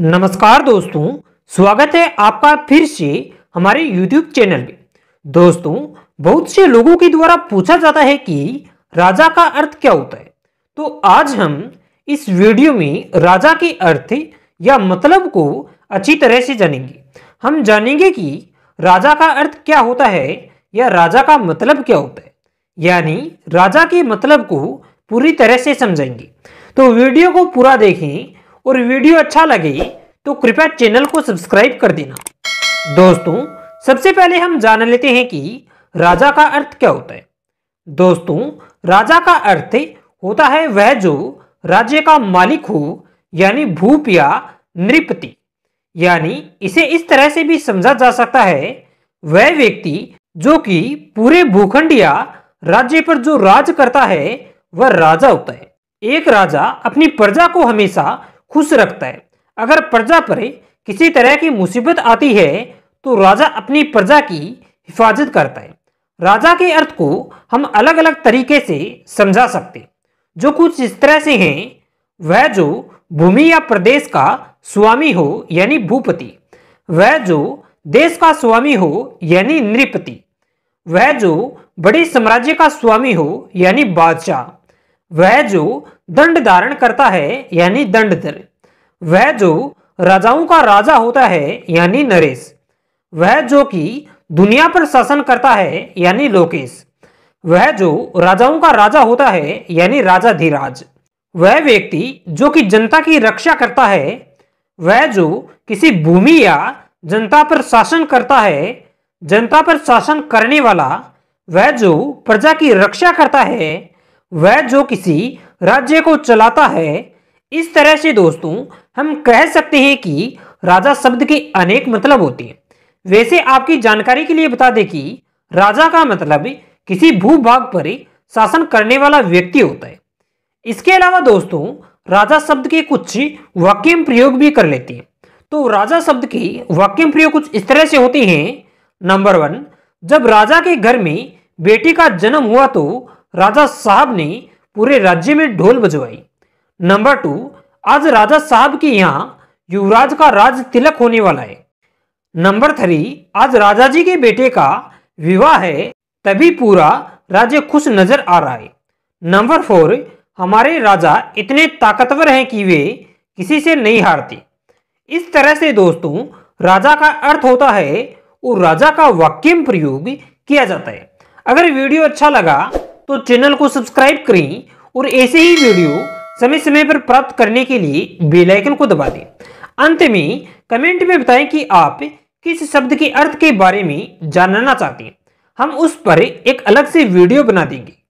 नमस्कार दोस्तों स्वागत है आपका फिर से हमारे YouTube चैनल में दोस्तों बहुत से लोगों के द्वारा पूछा जाता है कि राजा का अर्थ क्या होता है तो आज हम इस वीडियो में राजा के अर्थ या मतलब को अच्छी तरह से जानेंगे हम जानेंगे कि राजा का अर्थ क्या होता है या राजा का मतलब क्या होता है यानी राजा के मतलब को पूरी तरह से समझेंगे तो वीडियो को पूरा देखें और वीडियो अच्छा लगे तो कृपया चैनल को सब्सक्राइब कर देना दोस्तों सबसे पहले हम जान लेते हैं कि राजा का अर्थ क्या होता है दोस्तों राजा का अर्थ होता है वह जो राज्य का मालिक हो यानी भूप या नृपति यानी इसे इस तरह से भी समझा जा सकता है वह व्यक्ति जो कि पूरे भूखंड या राज्य पर जो राज करता है वह राजा होता है एक राजा अपनी प्रजा को हमेशा खुश रखता है अगर प्रजा पर किसी तरह की मुसीबत आती है तो राजा अपनी प्रजा की हिफाजत करता है राजा के अर्थ को हम अलग अलग तरीके से समझा सकते जो कुछ इस तरह से हैं वह जो भूमि या प्रदेश का स्वामी हो यानी भूपति वह जो देश का स्वामी हो यानी नृपति वह जो बड़े साम्राज्य का स्वामी हो यानी बादशाह वह जो दंड धारण करता है यानी दंडधर वह जो राजाओं का राजा होता है यानी नरेश वह जो कि दुनिया पर शासन करता है यानी लोकेश वह जो राजाओं का राजा होता है यानी राजा धीराज वह व्यक्ति जो कि जनता की रक्षा करता है वह जो किसी भूमि या जनता पर शासन करता है जनता पर शासन करने वाला वह जो प्रजा की रक्षा करता है वह जो किसी राज्य को चलाता है इस तरह से दोस्तों हम कह सकते हैं कि राजा शब्द के अनेक मतलब होते हैं वैसे आपकी जानकारी के लिए बता दें कि राजा का मतलब किसी भूभाग पर शासन करने वाला व्यक्ति होता है इसके अलावा दोस्तों राजा शब्द के कुछ वाक्य प्रयोग भी कर लेते हैं तो राजा शब्द के वाक्यम प्रयोग कुछ इस तरह से होते हैं नंबर वन जब राजा के घर में बेटी का जन्म हुआ तो राजा साहब ने पूरे राज्य में ढोल बजवाई नंबर टू आज राजा साहब के यहाँ युवराज का राज तिलक होने वाला है नंबर थ्री आज राजा जी के बेटे का विवाह है तभी पूरा राज्य खुश नजर आ रहा है नंबर फोर हमारे राजा इतने ताकतवर हैं कि वे किसी से नहीं हारते इस तरह से दोस्तों राजा का अर्थ होता है और राजा का वाक्यम प्रयोग किया जाता है अगर वीडियो अच्छा लगा तो चैनल को सब्सक्राइब करें और ऐसे ही वीडियो समय समय पर प्राप्त करने के लिए बेलाइकन को दबा दें अंत में कमेंट में बताएं कि आप किस शब्द के अर्थ के बारे में जानना चाहते हैं हम उस पर एक अलग से वीडियो बना देंगे